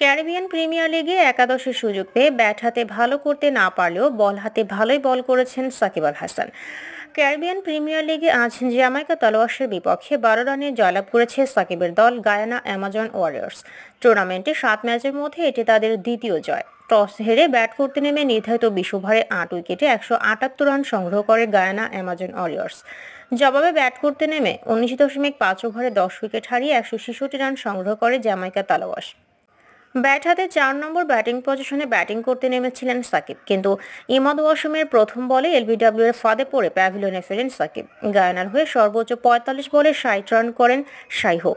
Caribbean Premier লিগে একাদশের সুযোগ পেয়ে ব্যাট হাতে ভালো করতে না পারলেও বল হাতে ভালোই বল করেছেন সাকিব আল হাসান ক্যারিবিয়ান প্রিমিয়ার লিগে আজ জ্যামাইকা তলোয়াসের বিপক্ষে বারো রানে জয়লাভ করেছে সাকিবের দল গায়ানা অ্যামাজন ওয়ারিয়ার্স টুর্নামেন্টে সাত ম্যাচের মধ্যে এটি তাদের দ্বিতীয় জয় টস হেরে ব্যাট করতে নেমে নির্ধারিত বিশ ওভারে আট উইকেটে একশো আটাত্তর রান সংগ্রহ করে গায়ানা অ্যামাজন ওয়ারিয়ার্স জবাবে ব্যাট করতে নেমে উনিশ দশমিক পাঁচ ওভারে দশ উইকেট হারিয়ে একশো ছেষট্টি রান সংগ্রহ করে জ্যামাইকা তালোয়াস ব্যাট হাতে চার নম্বর ব্যাটিং পজিশনে ব্যাটিং করতে নেমেছিলেন সাকিব কিন্তু ইমাদ ওয়াসুমের প্রথম বলে এলবিডব্লিউ এর ফাঁদে পড়ে প্যাভিলিয়নে ফেরেন সাকিব গায়নার হয়ে সর্বোচ্চ পঁয়তাল্লিশ বলে ষাট রান করেন সাইহো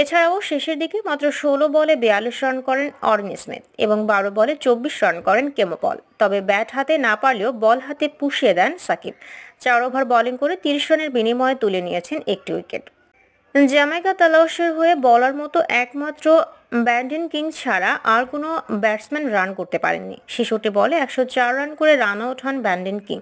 এছাড়াও শেষের দিকে মাত্র ষোলো বলে বিয়াল্লিশ রান করেন অর্নি স্মিথ এবং বারো বলে চব্বিশ রান করেন কেমোপল তবে ব্যাট হাতে না পারলেও বল হাতে পুষিয়ে দেন সাকিব চার ওভার বলিং করে তিরিশ রানের বিনিময়ে তুলে নিয়েছেন একটি উইকেট জামাইকা তালাওসের হয়ে বলার মতো একমাত্র ব্যান্ডেন কিংস ছাড়া আর কোনো ব্যাটসম্যান রান করতে পারেননি শিশুটি বলে একশো চার রান করে রান আউট হন ব্যান্ডেন কিং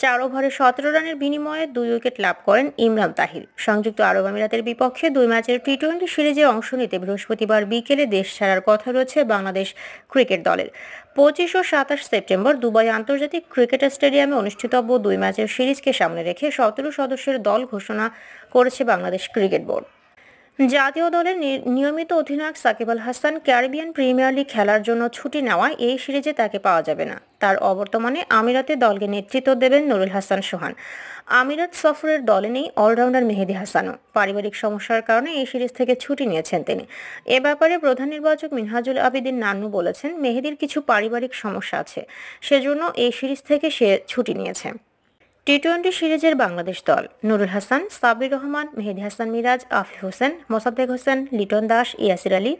চার ওভারে সতেরো রানের বিনিময়ে দুই উইকেট লাভ করেন ইমরান তাহির সংযুক্ত আরব আমিরাতের বিপক্ষে দুই ম্যাচের টি টোয়েন্টি সিরিজে অংশ নিতে বৃহস্পতিবার বিকেলে দেশ ছাড়ার কথা রয়েছে বাংলাদেশ ক্রিকেট দলের পঁচিশ ও সাতাশ সেপ্টেম্বর দুবাই আন্তর্জাতিক ক্রিকেট স্টেডিয়ামে অনুষ্ঠিতব্য দুই ম্যাচের সিরিজকে সামনে রেখে সতেরো সদস্যের দল ঘোষণা করেছে বাংলাদেশ ক্রিকেট বোর্ড জাতীয় দলের নিয়মিত অধিনায়ক Shakib Al Hasan Caribbean Premier League খেলার জন্য ছুটি নেওয়া এই সিরিজে তাকে পাওয়া যাবে না তার অবর্তমানে আমিরাতে দলকে নেতৃত্ব দেবেন নুরুল হাসান সোহান আমিরাত সফরের দলে নেই অলরাউন্ডার মেহেদি হাসানও পারিবারিক সমস্যার কারণে এই সিরিজ থেকে ছুটি নিয়েছেন তিনি এ ব্যাপারে প্রধান নির্বাচক মিনহাজুল আবিদিন নান্নু বলেছেন মেহেদির কিছু পারিবারিক সমস্যা আছে সেজন্য এই সিরিজ থেকে সে ছুটি নিয়েছে টি টোয়েন্টি সিরিজের বাংলাদেশ দল নুরুল হাসান সাবির রহমান মেহেদি হাসান মিরাজ আফিফ হোসেন মোসাদ্দেক হোসেন লিটন দাস ইয়াসির আলী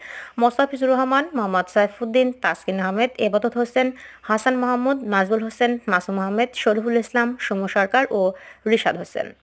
মোসাফিজুর রহমান মোহাম্মদ সাইফুদ্দিন তাসকিন আহমেদ এবাদত হোসেন হাসান মাহমুদ নাজবুল হোসেন মাসুম আহমেদ শরীফুল ইসলাম সুমু সরকার ও রিশাদ হোসেন